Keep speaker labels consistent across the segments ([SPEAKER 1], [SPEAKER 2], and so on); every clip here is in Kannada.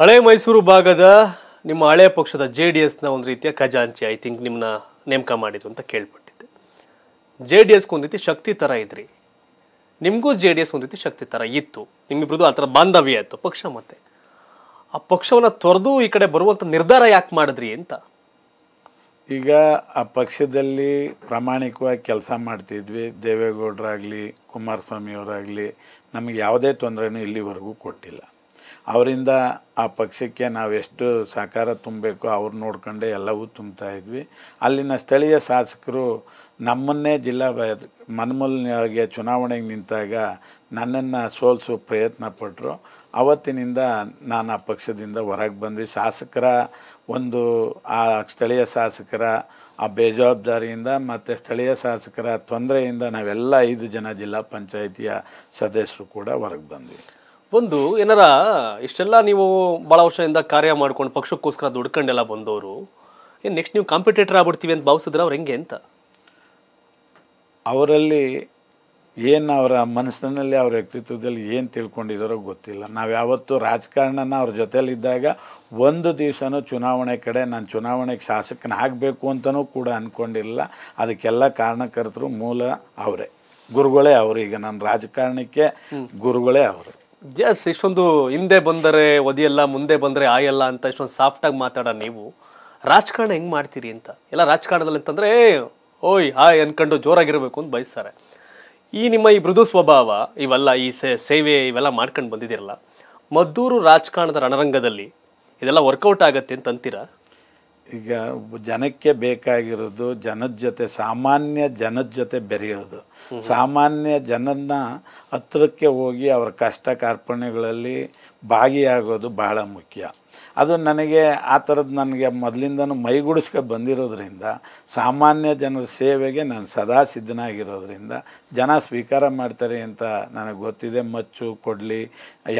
[SPEAKER 1] ಹಳೆ ಮೈಸೂರು ಭಾಗದ ನಿಮ್ಮ ಹಳೆ ಪಕ್ಷದ ಜೆ ಡಿ ಎಸ್ನ ಒಂದು ರೀತಿಯ ಖಜಾಂಚಿ ಐ ತಿಂಕ್ ನಿಮ್ಮನ್ನ ನೇಮಕ ಮಾಡಿದ್ರು ಅಂತ ಕೇಳ್ಪಟ್ಟಿದ್ದೆ ಜೆ ಡಿ ಎಸ್ಗೆ ಒಂದು ರೀತಿ ಶಕ್ತಿ ಥರ ಇದ್ರಿ ನಿಮಗೂ ಜೆ ಡಿ ಎಸ್ ಒಂದು ರೀತಿ ಶಕ್ತಿ ಥರ ಇತ್ತು ನಿಮ್ಮಿಬ್ರದ್ದು ಆ ಥರ ಬಾಂಧವ್ಯ ಇತ್ತು ಪಕ್ಷ ಮತ್ತೆ ಆ ಪಕ್ಷವನ್ನು ತೊರೆದು ಈ ಕಡೆ ಬರುವಂಥ ನಿರ್ಧಾರ ಯಾಕೆ ಮಾಡಿದ್ರಿ ಅಂತ
[SPEAKER 2] ಈಗ ಆ ಪಕ್ಷದಲ್ಲಿ ಪ್ರಾಮಾಣಿಕವಾಗಿ ಕೆಲಸ ಮಾಡ್ತಿದ್ವಿ ದೇವೇಗೌಡರಾಗಲಿ ಕುಮಾರಸ್ವಾಮಿಯವರಾಗಲಿ ನಮಗೆ ಯಾವುದೇ ತೊಂದರೆನೂ ಇಲ್ಲಿವರೆಗೂ ಕೊಟ್ಟಿಲ್ಲ ಅವರಿಂದ ಆ ಪಕ್ಷಕ್ಕೆ ನಾವು ಎಷ್ಟು ಸಹಕಾರ ತುಂಬಬೇಕು ಅವ್ರು ನೋಡ್ಕೊಂಡೆ ಎಲ್ಲವೂ ತುಂಬ್ತಾ ಇದ್ವಿ ಅಲ್ಲಿನ ಸ್ಥಳೀಯ ಶಾಸಕರು ನಮ್ಮನ್ನೇ ಜಿಲ್ಲಾ ಮನ್ಮೂಲ್ಗೆ ಚುನಾವಣೆಗೆ ನಿಂತಾಗ ನನ್ನನ್ನು ಸೋಲ್ಸೋ ಪ್ರಯತ್ನ ಪಟ್ಟರು ಅವತ್ತಿನಿಂದ ನಾನು ಆ ಪಕ್ಷದಿಂದ ಹೊರಗೆ ಬಂದ್ವಿ ಶಾಸಕರ ಒಂದು ಆ ಸ್ಥಳೀಯ ಶಾಸಕರ ಆ ಬೇಜವಾಬ್ದಾರಿಯಿಂದ ಮತ್ತು ಸ್ಥಳೀಯ ಶಾಸಕರ ತೊಂದರೆಯಿಂದ ನಾವೆಲ್ಲ ಐದು ಜನ ಜಿಲ್ಲಾ ಪಂಚಾಯಿತಿಯ ಸದಸ್ಯರು ಕೂಡ ಹೊರಗೆ ಬಂದ್ವಿ ಒಂದು ಏನಾರ ಇಷ್ಟೆಲ್ಲ
[SPEAKER 1] ನೀವು ಭಾಳ ವರ್ಷದಿಂದ ಕಾರ್ಯ ಮಾಡ್ಕೊಂಡು ಪಕ್ಷಕ್ಕೋಸ್ಕರ ದುಡ್ಕೊಂಡೆಲ್ಲ ಬಂದವರು ಏನು ನೆಕ್ಸ್ಟ್ ನೀವು ಕಾಂಪಿಟೇಟರ್ ಆಗ್ಬಿಡ್ತೀವಿ ಅಂತ ಭಾವಿಸಿದ್ರೆ ಅವ್ರು ಹೆಂಗೆ ಅಂತ
[SPEAKER 2] ಅವರಲ್ಲಿ ಏನು ಅವರ ಮನಸ್ಸಿನಲ್ಲಿ ಅವ್ರ ವ್ಯಕ್ತಿತ್ವದಲ್ಲಿ ಏನು ತಿಳ್ಕೊಂಡಿದಾರೋ ಗೊತ್ತಿಲ್ಲ ನಾವು ಯಾವತ್ತೂ ರಾಜಕಾರಣನ ಅವ್ರ ಜೊತೆಯಲ್ಲಿದ್ದಾಗ ಒಂದು ದಿವಸನೂ ಚುನಾವಣೆ ಕಡೆ ನಾನು ಚುನಾವಣೆಗೆ ಶಾಸಕನಾಗಬೇಕು ಅಂತಲೂ ಕೂಡ ಅಂದ್ಕೊಂಡಿಲ್ಲ ಅದಕ್ಕೆಲ್ಲ ಕಾರಣಕರ್ತರು ಮೂಲ ಅವರೇ ಗುರುಗಳೇ ಅವರು ಈಗ ನನ್ನ ರಾಜಕಾರಣಕ್ಕೆ ಗುರುಗಳೇ ಅವರು ಜಸ್ ಇಷ್ಟೊಂದು ಹಿಂದೆ ಬಂದರೆ
[SPEAKER 1] ಒದಿಯಲ್ಲ ಮುಂದೆ ಬಂದರೆ ಆಯಲ್ಲ ಅಂತ ಇಷ್ಟೊಂದು ಸಾಫ್ಟಾಗಿ ಮಾತಾಡೋ ನೀವು ರಾಜಕಾರಣ ಹೆಂಗೆ ಮಾಡ್ತೀರಿ ಅಂತ ಎಲ್ಲ ರಾಜಕಾರಣದಲ್ಲಿ ಅಂತಂದರೆ ಓಯ್ ಹಾಯ್ ಅನ್ಕೊಂಡು ಜೋರಾಗಿರಬೇಕು ಅಂತ ಬಯಸ್ತಾರೆ ಈ ನಿಮ್ಮ ಈ ಮೃದು ಸ್ವಭಾವ ಇವೆಲ್ಲ ಈ ಸೇವೆ ಇವೆಲ್ಲ ಮಾಡ್ಕೊಂಡು ಬಂದಿದ್ದೀರಲ್ಲ ಮದ್ದೂರು ರಾಜಕಾರಣದ ರಣರಂಗದಲ್ಲಿ ಇದೆಲ್ಲ ವರ್ಕೌಟ್ ಆಗತ್ತೆ ಅಂತ ಅಂತೀರಾ
[SPEAKER 2] ಈಗ ಜನಕ್ಕೆ ಬೇಕಾಗಿರೋದು ಜನದ ಜೊತೆ ಸಾಮಾನ್ಯ ಜನದ ಜೊತೆ ಬೆರೆಯೋದು ಸಾಮಾನ್ಯ ಜನನ್ನ ಹತ್ರಕ್ಕೆ ಹೋಗಿ ಅವರ ಕಷ್ಟ ಕಾರ್ಪಣ್ಯಗಳಲ್ಲಿ ಭಾಗಿಯಾಗೋದು ಬಹಳ ಮುಖ್ಯ ಅದು ನನಗೆ ಆ ಥರದ್ದು ನನಗೆ ಮೊದಲಿಂದನೂ ಮೈಗೂಡಿಸ್ಕೊ ಬಂದಿರೋದ್ರಿಂದ ಸಾಮಾನ್ಯ ಜನರ ಸೇವೆಗೆ ನಾನು ಸದಾ ಸಿದ್ಧನಾಗಿರೋದ್ರಿಂದ ಜನ ಸ್ವೀಕಾರ ಮಾಡ್ತಾರೆ ಅಂತ ನನಗೆ ಗೊತ್ತಿದೆ ಮಚ್ಚು ಕೊಡಲಿ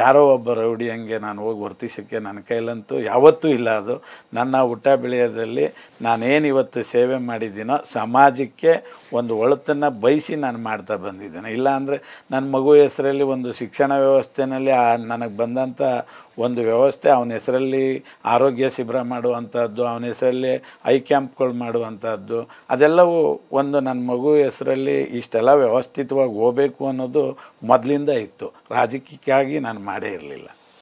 [SPEAKER 2] ಯಾರೋ ಒಬ್ಬ ರೌಡಿ ಹಂಗೆ ನಾನು ಹೋಗಿ ವರ್ತಿಸೋಕ್ಕೆ ನನ್ನ ಕೈಲಂತೂ ಯಾವತ್ತೂ ಇಲ್ಲ ಅದು ನನ್ನ ಊಟ ಬೆಳೆಯೋದಲ್ಲಿ ನಾನೇನು ಇವತ್ತು ಸೇವೆ ಮಾಡಿದ್ದೀನೋ ಸಮಾಜಕ್ಕೆ ಒಂದು ಒಳತನ್ನು ಬಯಸಿ ನಾನು ನಾನು ಮಾಡ್ತಾ ಬಂದಿದ್ದೇನೆ ಇಲ್ಲಾಂದರೆ ನನ್ನ ಮಗು ಹೆಸರಲ್ಲಿ ಒಂದು ಶಿಕ್ಷಣ ವ್ಯವಸ್ಥೆಯಲ್ಲಿ ಆ ನನಗೆ ಬಂದಂಥ ಒಂದು ವ್ಯವಸ್ಥೆ ಅವನ ಹೆಸರಲ್ಲಿ ಆರೋಗ್ಯ ಶಿಬಿರ ಮಾಡುವಂಥದ್ದು ಅವನ ಹೆಸರಲ್ಲಿ ಐ ಕ್ಯಾಂಪ್ಗಳು ಮಾಡುವಂಥದ್ದು ಅದೆಲ್ಲವೂ ಒಂದು ನನ್ನ ಮಗು ಹೆಸರಲ್ಲಿ ಇಷ್ಟೆಲ್ಲ ವ್ಯವಸ್ಥಿತವಾಗಿ ಹೋಗಬೇಕು ಅನ್ನೋದು ಮೊದಲಿಂದ ಇತ್ತು ರಾಜಕೀಯಕ್ಕಾಗಿ ನಾನು ಮಾಡೇ ಇರಲಿಲ್ಲ